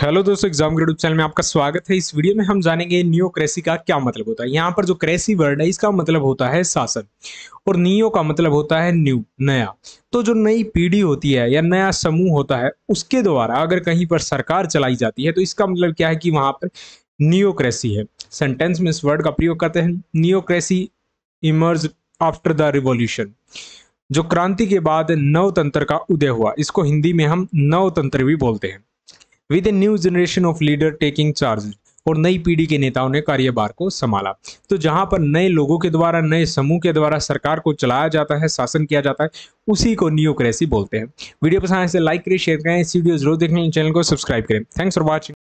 hello दोस्तों exam grade channel में आपका स्वागत है इस वीडियो में हम जानेंगे नियो क्रेसी का क्या मतलब होता है यहाँ पर जो क्रेसी वर्ड है इसका मतलब होता है शासन और नियो का मतलब होता है न्यू नया तो जो नई पीढ़ी होती है या नया समूह होता है उसके द्वारा अगर कहीं पर सरकार चलाई जाती है तो इसका मतलब क्या है कि वहां पर नियोक्रेसी है सेंटेंस में इस वर्ड का प्रयोग करते हैं neocracy emerge after the revolution जो क्रांति के बाद नवतंत्र का उदय हुआ इसको हिंदी में हम नवतंत्र भी बोलते हैं with a new generation of leader taking charge और नई पीढ़ी के नेताओं ने कार्यभार को संभाला तो जहां पर नए लोगों के द्वारा नए समूह के द्वारा सरकार को चलाया जाता है शासन किया जाता है उसी को न्यूक्रेसी बोलते हैं वीडियो पसंद आए तो लाइक करें शेयर करें इस वीडियो जरूर देखें चैनल को सब्सक्राइब करें थैंक्स फॉर वॉचिंग